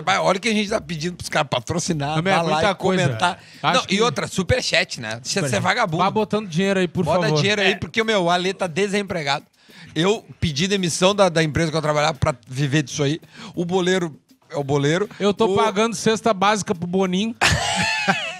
Vai, olha o que a gente tá pedindo pros caras patrocinar, Também é muita like, coisa. comentar. Não, que- E outra, superchat, né? Deixa de ser vagabundo. Vá botando dinheiro aí, por Bota favor. dinheiro aí, é. porque, meu, o Ale tá desempregado. Eu pedi demissão da, da empresa que eu trabalhava pra viver disso aí. O boleiro é o boleiro. Eu tô O- pagando cesta básica pro Boninho.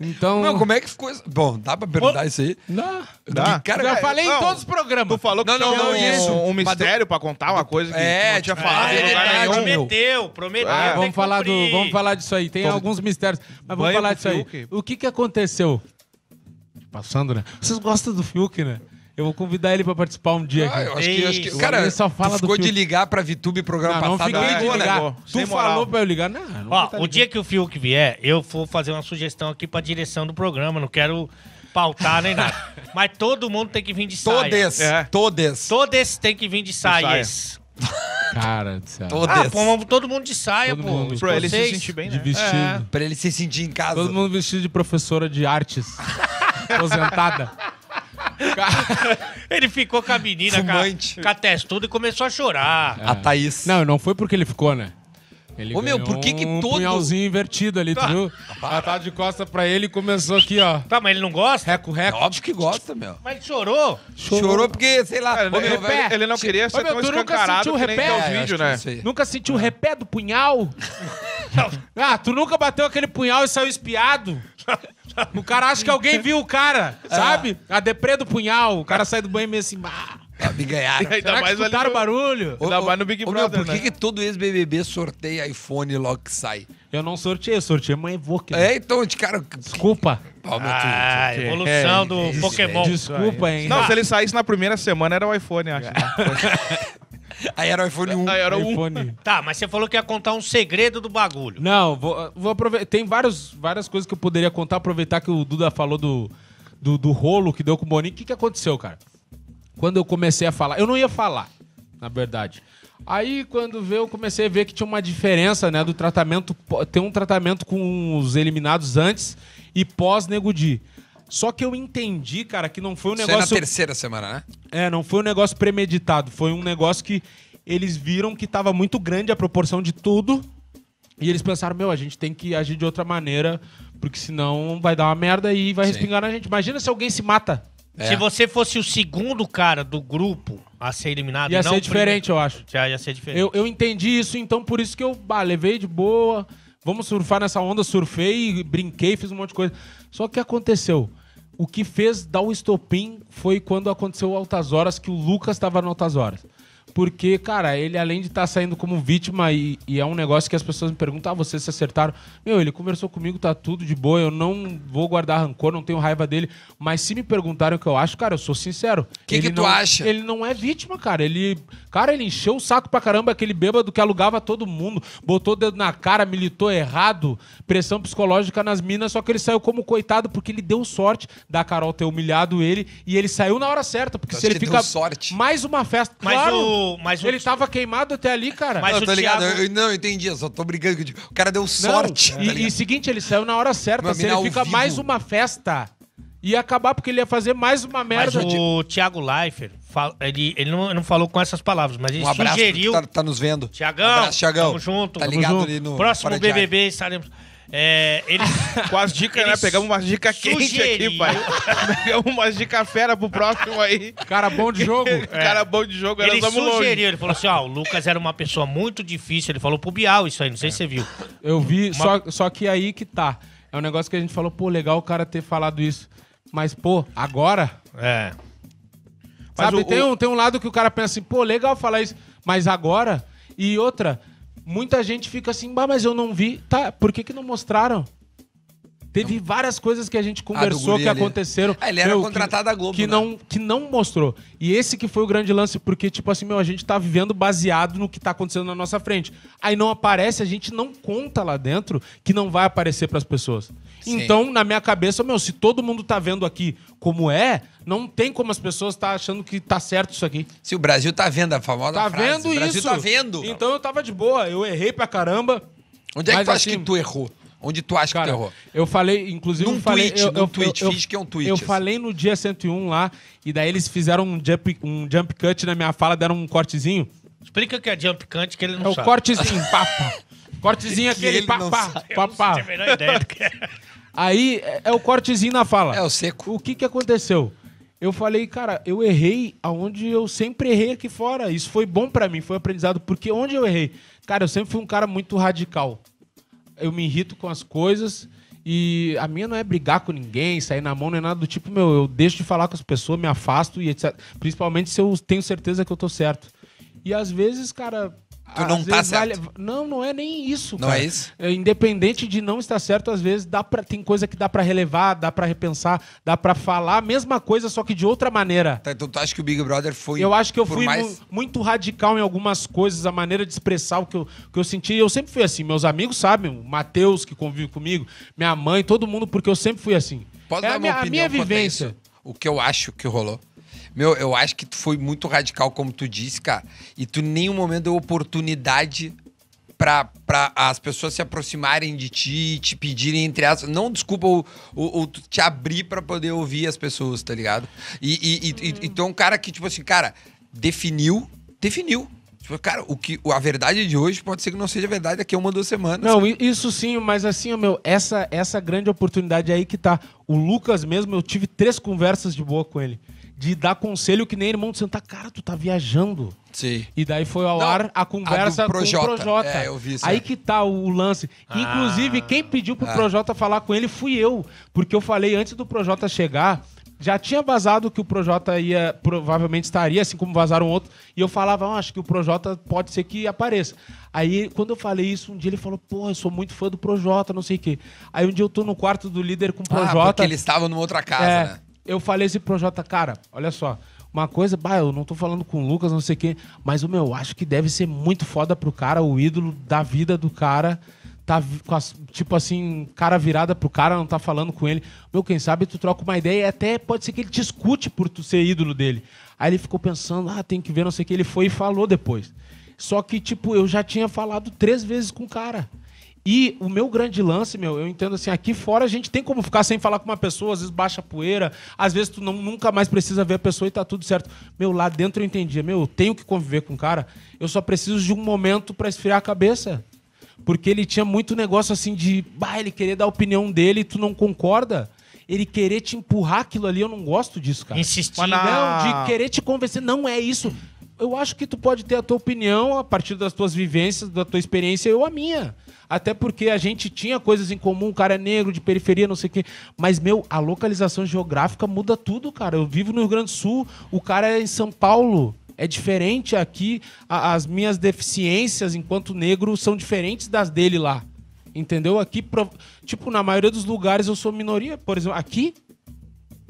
Então. Não, como é que ficou isso? Bom, dá pra perguntar isso aí? Não. Dá. Cara, já é, falei não, em todos os programas. Tu falou que não, não, não, um, isso. um mistério pra contar, uma coisa que é, não tinha tipo, falado é, em lugar nenhum. Prometeu, prometeu. É. Vamos, falar do, vamos falar disso aí. Tem Tô... alguns mistérios. Mas vamos Banho falar disso Fiuk. aí. O que, que aconteceu? Passando, né? Vocês gostam do Fiuk, né? Eu vou convidar ele pra participar um dia. Ah, eu acho que, acho que- cara, só fala tu do ficou de ligar pra VTube programa Não, não passado. fiquei né? de ligou, né? ligar. Sem Tu moral. falou pra eu ligar? Não, não Ó, o dia que o Fiuk vier, eu vou fazer uma sugestão aqui pra direção do programa. Não quero pautar nem nada. Mas todo mundo tem que vir de saia. Todes, É. todes, Todos tem que vir de saias. Cara do céu. todes. Ah, pô, todo mundo de saia, Todo pô. mundo. Pra ele se sentir bem, De né? vestido. É. Pra ele se sentir em casa. Todo mundo vestido de professora de artes. Aposentada. ele ficou com a menina, Fumante. com a, a testuda e começou a chorar. A Thaís. Não, não foi porque ele ficou, né? Ele Ô, meu, por que que um todo- punhalzinho invertido ali, Tá. tu ah. viu? Ela tava tá de costa pra ele e começou aqui, ó. Tá, mas ele não gosta? Reco, reco. Óbvio que gosta, meu. Mas ele chorou. Chorou, porque, sei lá. Ah, ô, meu, Repé. ele, ele não queria ser meu, tão tu nunca escancarado sentiu que nem É, né? Nunca sentiu o é. repé do punhal? ah, tu nunca bateu aquele punhal e saiu espiado? O cara acha que alguém viu o cara, é. sabe? A deprê do punhal. O cara sai do banho meio assim... Bah. Me ganharam. Ainda Será mais que escutaram barulho? Ainda mais no Big Brother, meu, por né? que, que todo ex-BBB sorteia iPhone logo que sai? Eu não sorteei, eu sorteei mãe Evoque. Né? É, então, de cara... Desculpa. Ah, evolução é, do isso, Pokémon. Desculpa, hein. Não, ah. se ele saísse na primeira semana, era o iPhone, acho. Né? Aí era o iPhone 1. Aí era o iPhone. Tá, mas você falou que ia contar um segredo do bagulho. Não, vou, vou aproveitar. Tem vários, várias coisas que eu poderia contar, aproveitar que o Duda falou do, do, do rolo que deu com o Boninho. O que, que aconteceu, cara? Quando eu comecei a falar, eu não ia falar, na verdade. Aí, quando veio, eu comecei a ver que tinha uma diferença, né? Do tratamento. Tem um tratamento com os eliminados antes e pós-Negudi. Só que eu entendi, cara, que não foi um negócio. Isso é na terceira semana, né? É, não foi um negócio premeditado. Foi um negócio que eles viram que tava muito grande a proporção de tudo. E eles pensaram, meu, a gente tem que agir de outra maneira, porque senão vai dar uma merda e vai Sim. respingar na gente. Imagina se alguém se mata. É. Se você fosse o segundo cara do grupo a ser eliminado, ia ser diferente, eu acho. Já ia ser diferente. Eu, eu entendi isso, então por isso que eu bah, levei de boa. Vamos surfar nessa onda, surfei, brinquei, fiz um monte de coisa. Só que aconteceu. O que fez dar o estopim foi quando aconteceu o Altas Horas, que o Lucas estava no Altas Horas. Porque, cara, ele além de estar tá saindo como vítima e, e, é um negócio que as pessoas me perguntam, ah, vocês se acertaram. Meu, ele conversou comigo, tá tudo de boa, eu não vou guardar rancor, não tenho raiva dele. Mas se me perguntaram o que eu acho, cara, eu sou sincero. O que, que não, tu acha? Ele não é vítima, cara. Ele. Cara, ele encheu o saco pra caramba, aquele bêbado que alugava todo mundo, botou o dedo na cara, militou errado, pressão psicológica nas minas, só que ele saiu como coitado, porque ele deu sorte da Carol ter humilhado ele e ele saiu na hora certa. Porque eu se ele, ele fica. Sorte. Mais uma festa. Mas claro, o mas o... Ele tava queimado até ali, cara. Mas não, o tô ligado. Thiago... Eu, não, eu entendi. Eu só tô brincando. O cara deu sorte. Não, tá e, seguinte, ele saiu na hora certa. Se ele fica mais uma festa, ia acabar porque ele ia fazer mais uma merda. Mas o Thiago Leifert, ele, ele não, não falou com essas palavras, mas ele um abraço sugeriu. Tá, tá nos vendo. Tiagão, um abraço, Thiagão. tamo junto. Tá ligado junto. ali no. Próximo BBB estaremos. É, eles, Com as dicas, né? Pegamos umas dicas quentes aqui, pai. Pegamos umas dicas fera pro próximo aí. Cara bom de jogo. Cara bom de jogo, ele sugeriu, longe. ele falou assim, ó, o Lucas era uma pessoa muito difícil, ele falou pro Bial isso aí, não sei se você viu. Eu vi, uma... só, só que é aí que tá. É um negócio que a gente falou, pô, legal o cara ter falado isso. Mas, pô, agora... É. Mas Sabe, o, tem, um, tem um lado que o cara pensa assim, pô, legal falar isso, mas agora... E outra, muita gente fica assim, bah, mas eu não vi. Tá, por que, que não mostraram? Teve várias coisas que a gente ah, conversou que aconteceram. Ah, ele era meu, contratado que, da Globo. Que, né? não, que não mostrou. E esse que foi o grande lance, porque, tipo assim, meu, a gente tá vivendo baseado no que tá acontecendo na nossa frente. Aí não aparece, a gente não conta lá dentro que não vai aparecer para as pessoas. Então, na minha cabeça, meu, se todo mundo tá vendo aqui como é, não tem como as pessoas estar tá achando que tá certo isso aqui. Se o Brasil tá vendo a famosa tá frase. Vendo o Brasil tá isso. tá vendo. Então eu tava de boa, eu errei pra caramba. Onde é que tu acha que assim, tu errou? Onde tu acha cara, que tu errou? Eu falei, inclusive. Num eu falei, tweet, eu, num eu, tweet, eu, finge que é um tweet. Eu assim. falei no dia 101 lá, e daí eles fizeram um jump, um jump cut na minha fala, deram um cortezinho. Explica que é jump cut que ele não é sabe. É o cortezinho, papa. cortezinho aquele ele papá, papá. Aí é, é- o cortezinho na fala. É o seco. O que que aconteceu? Eu falei, cara, eu errei aonde eu sempre errei aqui fora. Isso foi bom pra mim, foi aprendizado, porque onde eu errei? Cara, eu sempre fui um cara muito radical. Eu me irrito com as coisas e a minha não é brigar com ninguém, sair na mão, não é nada do tipo, meu, eu deixo de falar com as pessoas, me afasto e etc. Principalmente se eu tenho certeza que eu tô certo. E às vezes, cara, tu não tá certo. Vale... Não, não é nem isso. Não cara. é isso? É, independente de não estar certo, às vezes dá pra... tem coisa que dá para relevar, dá para repensar, dá para falar a mesma coisa, só que de outra maneira. Tá, então tu acha que o Big Brother foi. Eu acho que eu fui mais... muito radical em algumas coisas, a maneira de expressar o que eu, que eu senti. Eu sempre fui assim. Meus amigos sabem, o Matheus, que convive comigo, minha mãe, todo mundo, porque eu sempre fui assim. Pode é dar a minha, opinião a minha vivência. O que eu acho que rolou? Meu, eu acho que tu foi muito radical, como tu disse, cara. E tu em nenhum momento deu oportunidade para as pessoas se aproximarem de ti te pedirem, entre as. Não, desculpa, ou, te abrir para poder ouvir as pessoas, tá ligado? E, e, e uhum. é um cara que, tipo assim, cara, definiu, definiu. Tipo, cara, o que, a verdade de hoje pode ser que não seja verdade daqui a uma ou duas semanas. Não, cara. isso sim, mas assim, meu, essa, essa grande oportunidade aí que tá. O Lucas mesmo, eu tive três conversas de boa com ele de dar conselho que nem irmão de Santa Cara, tu tá viajando. Sim. E daí foi ao Não, ar a conversa a Projota. com o Projota. É, eu vi isso. Aí que tá o lance. Ah, Inclusive, quem pediu pro ah. Projota falar com ele fui eu. Porque eu falei antes do Projota chegar, já tinha vazado que o Projota ia, provavelmente estaria, assim como vazaram outros, e eu falava, ah, acho que o Projota pode ser que apareça. Aí, quando eu falei isso, um dia ele falou, porra, eu sou muito fã do Projota, não sei o quê. Aí um dia eu tô no quarto do líder com o ah, Projota. Ah, porque eles estavam numa outra casa, é, né? eu falei assim pro Jota, cara, olha só. Uma coisa, bah, eu não tô falando com o Lucas, não sei quem, mas o meu, acho que deve ser muito foda pro cara, o ídolo da vida do cara tá tipo assim, cara virada pro cara, não tá falando com ele. Meu, quem sabe tu troca uma ideia e até pode ser que ele te escute por tu ser ídolo dele. Aí ele ficou pensando, ah, tem que ver, não sei o que. Ele foi e falou depois. Só que, tipo, eu já tinha falado três vezes com o cara. E o meu grande lance, meu, eu entendo assim, aqui fora a gente tem como ficar sem falar com uma pessoa, às vezes baixa poeira, às vezes tu não, nunca mais precisa ver a pessoa e tá tudo certo. Meu, lá dentro eu entendia, meu, eu tenho que conviver com o cara, eu só preciso de um momento para esfriar a cabeça. Porque ele tinha muito negócio assim de, bah, ele querer dar a opinião dele e tu não concorda ele querer te empurrar aquilo ali, eu não gosto disso, cara. Insistindo. Não, de querer te convencer, não é isso eu acho que tu pode ter a tua opinião a partir das tuas vivências, da tua experiência, eu a minha. Até porque a gente tinha coisas em comum, o cara é negro, de periferia, não sei o quê. Mas, meu, a localização geográfica muda tudo, cara. Eu vivo no Rio Grande do Sul, o cara é em São Paulo. É diferente aqui, a, as minhas deficiências enquanto negro são diferentes das dele lá. Entendeu? Aqui, tipo, na maioria dos lugares eu sou minoria. Por exemplo, aqui,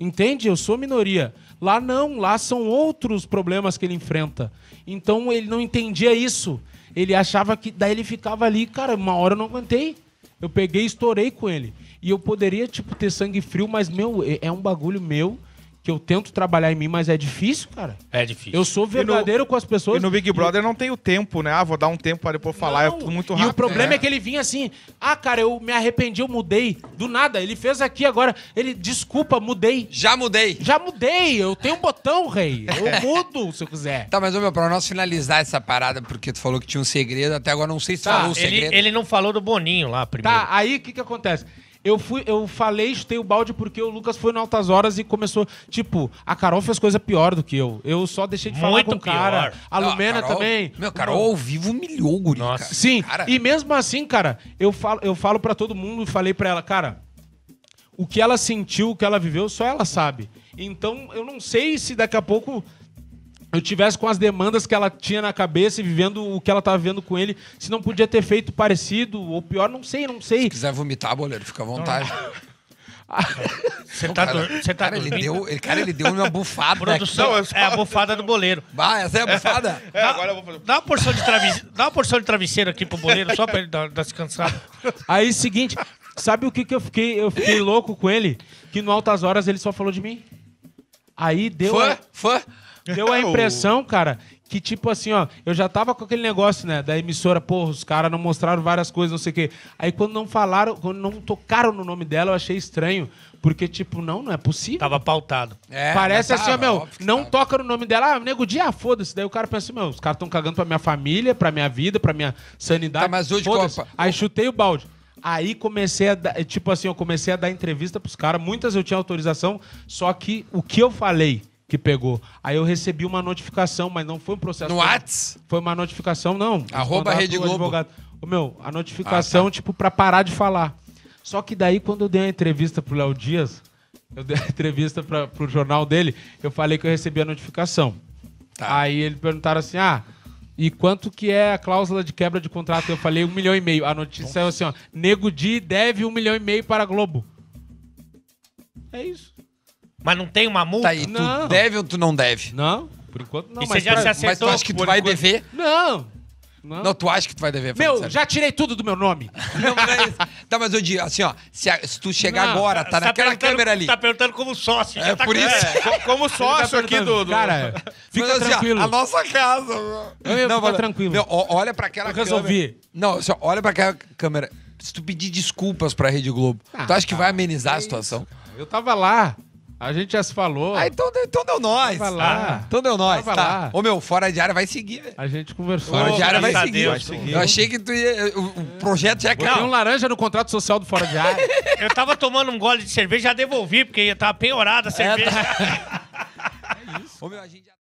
entende? Eu sou minoria. Lá não, lá são outros problemas que ele enfrenta. Então ele não entendia isso. Ele achava que. Daí ele ficava ali, cara, uma hora eu não aguentei. Eu peguei e estourei com ele. E eu poderia, tipo, ter sangue frio, mas, meu, é, é um bagulho meu que eu tento trabalhar em mim, mas é difícil, cara. É difícil. Eu sou verdadeiro no, com as pessoas. E no Big Brother e... não tem o tempo, né? Ah, vou dar um tempo para depois falar, é não. é tudo muito rápido. E o problema é. é. que ele vinha assim, ah, cara, eu me arrependi, eu mudei. Do nada, ele fez aqui agora, ele, desculpa, mudei. Já mudei. Já mudei, eu tenho um botão, rei. Eu é. mudo, se eu quiser. Tá, mas, meu, pra nós finalizar essa parada, porque tu falou que tinha um segredo, até agora não sei se tá, falou o segredo. Ele, ele não falou do Boninho lá primeiro. Tá, aí o que que acontece? Eu fui, eu falei, chutei o balde porque o Lucas foi no Altas Horas e começou. Tipo, a Carol fez coisa pior do que eu. Eu só deixei de falar com o cara. A Lumena ah, Carol- também. Meu, Carol ao vivo milhou, guri. Nossa. cara. Sim, Cara, e mesmo assim, cara, eu falo, eu falo para todo mundo e falei pra ela, cara, o que ela sentiu, o que ela viveu, só ela sabe. Então, eu não sei se daqui a pouco eu tivesse com as demandas que ela tinha na cabeça e vivendo o que ela estava vivendo com ele, se não podia ter feito parecido ou pior, não sei, não sei. Se quiser vomitar, boleiro, fica à vontade. Você tá, cara, do, tá cara, ele deu, cara, ele deu uma bufada. Produção, é a bufada do boleiro. Bah, essa é a é. bufada? É, é, agora eu vou fazer. Dá uma, porção de traves, dá uma porção de travesseiro aqui pro boleiro, só pra ele dar, dar descansado. Aí, seguinte, sabe o que, que eu fiquei? Eu fiquei louco com ele? Que no Altas Horas ele só falou de mim. Aí deu. Foi? A... Deu a impressão, cara, que tipo assim, ó, eu já tava com aquele negócio, né, da emissora, porra, os caras não mostraram várias coisas, não sei o quê. Aí quando não falaram, quando não tocaram no nome dela, eu achei estranho. Porque, tipo, não, não é possível. Tava pautado. É, Parece assim, ó, meu, não toca no nome dela, ah, nego dia, foda-se. Daí o cara pensa assim, meu, os caras estão cagando pra minha família, pra minha vida, pra minha sanidade. Tá, mas hoje, Copa. Aí chutei o balde. Aí comecei a dar, tipo assim, eu comecei a dar entrevista pros caras. Muitas eu tinha autorização, só que o que eu falei que pegou. Aí eu recebi uma notificação, mas não foi um processo. No Whats? Foi uma notificação, não. Arroba Rede Globo. Advogado. Ô, meu, a notificação, ah, tá. tipo, para parar de falar. Só que daí, quando eu dei a entrevista pro Léo Dias, eu dei a entrevista pra, pro jornal dele, eu falei que eu recebi a notificação. Tá. Aí ele perguntaram assim, ah... E quanto que é a cláusula de quebra de contrato? Eu falei um milhão e meio. A notícia Nossa. é assim, ó. Nego Di deve um milhão e meio para a Globo. É isso. Mas não tem uma multa? Tá aí, tu Não. deve ou tu não deve? Não, por enquanto não. E você mas já pra- se acertou? Mas tu acha que tu vai enquanto- dever? Não. Não. Não, tu acha que tu vai dever. Meu, sério. já tirei tudo do meu nome. Não, mas não é isso. Tá, mas eu digo, assim, ó, se, se tu chegar Não, agora, tá, tá naquela câmera ali. Tá perguntando como sócio. É, tá por isso. É, como tá sócio aqui do. do- Cara, é. fica Mas, assim, ó, tranquilo. a nossa casa. Eu ia ficar mas- tranquilo. meu, olha pra aquela câmera. resolvi. Não, assim, ó, olha pra aquela câmera. Se tu pedir desculpas pra Rede Globo, ah, tu acha que tá. vai amenizar a situação? Eu tava lá. A gente já se falou. Ah, então, deu- então deu nós. Vai lá. Ah, então deu nós. Vai Tá. lá. Ô, meu, fora de área vai seguir, velho. A gente conversou. Fora de área vai seguir. Eu achei que tu ia. O, o projeto já é Tem um laranja no contrato social do Fora de Área. Eu tava tomando um gole de cerveja, já devolvi, porque tava penhorada a é, tá. cerveja. É Ô, meu, a gente já-